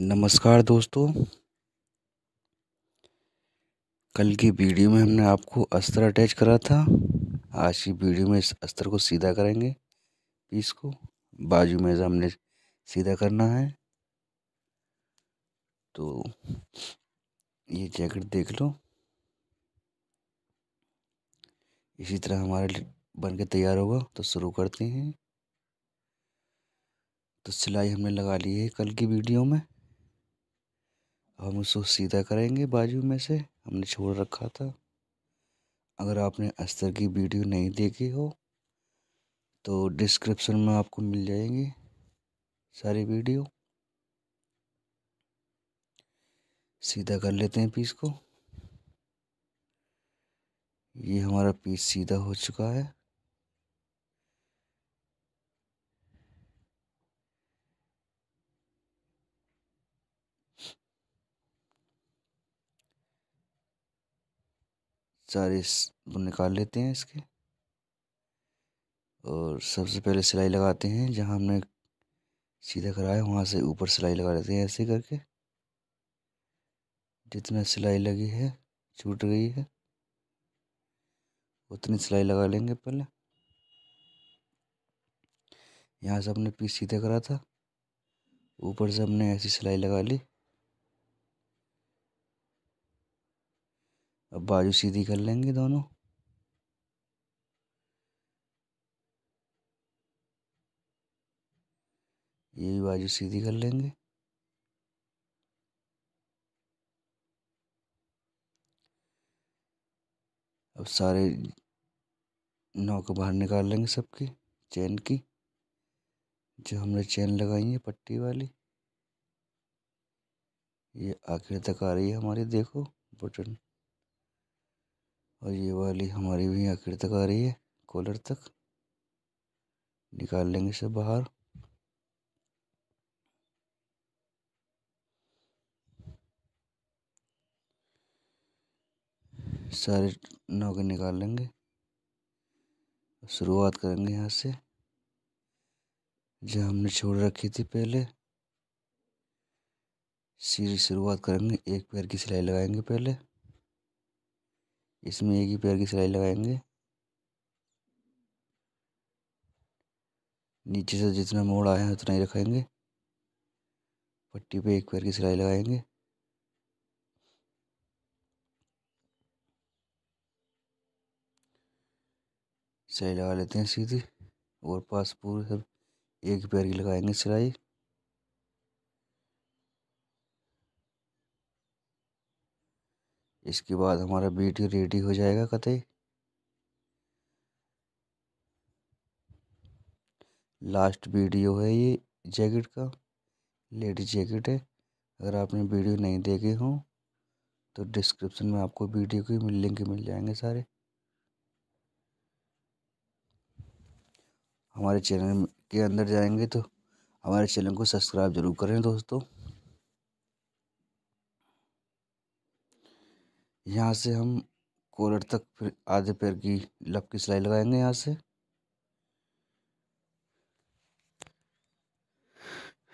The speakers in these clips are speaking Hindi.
नमस्कार दोस्तों कल की वीडियो में हमने आपको अस्तर अटैच करा था आज की वीडियो में इस अस्तर को सीधा करेंगे पीस को बाजू में हमने सीधा करना है तो ये जैकेट देख लो इसी तरह हमारे बन के तैयार होगा तो शुरू करते हैं तो सिलाई हमने लगा ली है कल की वीडियो में हम उसको सीधा करेंगे बाजू में से हमने छोड़ रखा था अगर आपने अस्तर की वीडियो नहीं देखी हो तो डिस्क्रिप्शन में आपको मिल जाएंगी सारी वीडियो सीधा कर लेते हैं पीस को ये हमारा पीस सीधा हो चुका है सारे वो निकाल लेते हैं इसके और सबसे पहले सिलाई लगाते हैं जहाँ हमने सीधा कराया वहाँ से ऊपर सिलाई लगा लेते हैं ऐसे करके जितना सिलाई लगी है छूट गई है उतनी सिलाई लगा लेंगे पहले यहाँ से हमने पीस सीधा करा था ऊपर से हमने ऐसी सिलाई लगा ली अब बाजू सीधी कर लेंगे दोनों ये भी बाजू सीधी कर लेंगे अब सारे नौ को बाहर निकाल लेंगे सबकी चैन की जो हमने चैन लगाई है पट्टी वाली ये आखिर तक आ रही है हमारी देखो बटन और ये वाली हमारी भी आखिर तक आ रही है कॉलर तक निकाल लेंगे इसे बाहर सारे नौके निकाल लेंगे शुरुआत करेंगे यहाँ से जहाँ हमने छोड़ रखी थी पहले सीरी शुरुआत करेंगे एक पैर की सिलाई लगाएंगे पहले इसमें एक ही पैर की सिलाई लगाएंगे नीचे से जितना मोड़ आया है उतना ही रखेंगे पट्टी पे एक पैर की सिलाई लगाएंगे सिलाई लगा लेते हैं सीधी और पास पूरे सब एक पैर की लगाएंगे सिलाई इसके बाद हमारा वीडियो रेडी हो जाएगा कतई लास्ट वीडियो है ये जैकेट का लेडीज जैकेट है अगर आपने वीडियो नहीं देखे हो तो डिस्क्रिप्शन में आपको वीडियो के लिंक मिल जाएंगे सारे हमारे चैनल के अंदर जाएंगे तो हमारे चैनल को सब्सक्राइब जरूर करें दोस्तों यहाँ से हम कॉलर तक फिर आधे पैर की लप की सिलाई लगाएंगे यहाँ से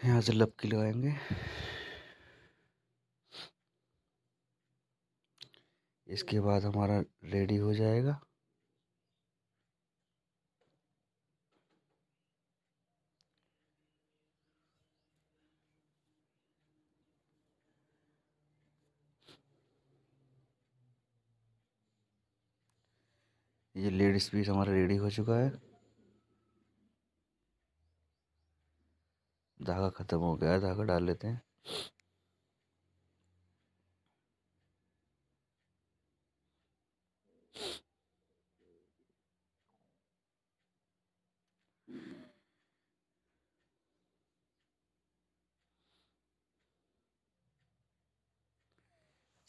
यहाँ से लप की लगाएंगे इसके बाद हमारा रेडी हो जाएगा ये लेडीज पीस हमारा रेडी हो चुका है धागा ख़त्म हो गया है धागा डाल लेते हैं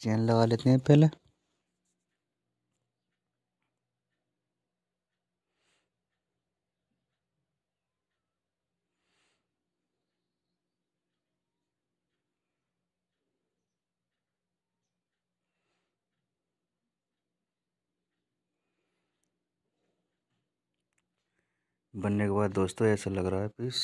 चैन लगा लेते हैं पहले बनने के बाद दोस्तों ऐसा लग रहा है पीस